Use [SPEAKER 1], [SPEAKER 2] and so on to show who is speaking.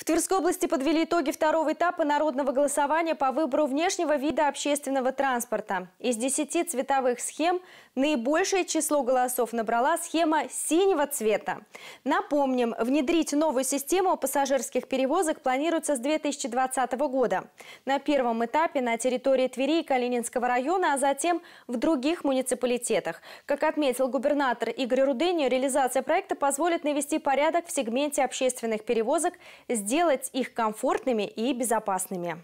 [SPEAKER 1] В Тверской области подвели итоги второго этапа народного голосования по выбору внешнего вида общественного транспорта. Из 10 цветовых схем наибольшее число голосов набрала схема синего цвета. Напомним, внедрить новую систему пассажирских перевозок планируется с 2020 года. На первом этапе на территории Твери и Калининского района, а затем в других муниципалитетах. Как отметил губернатор Игорь Рудыни, реализация проекта позволит навести порядок в сегменте общественных перевозок с сделать их комфортными и безопасными.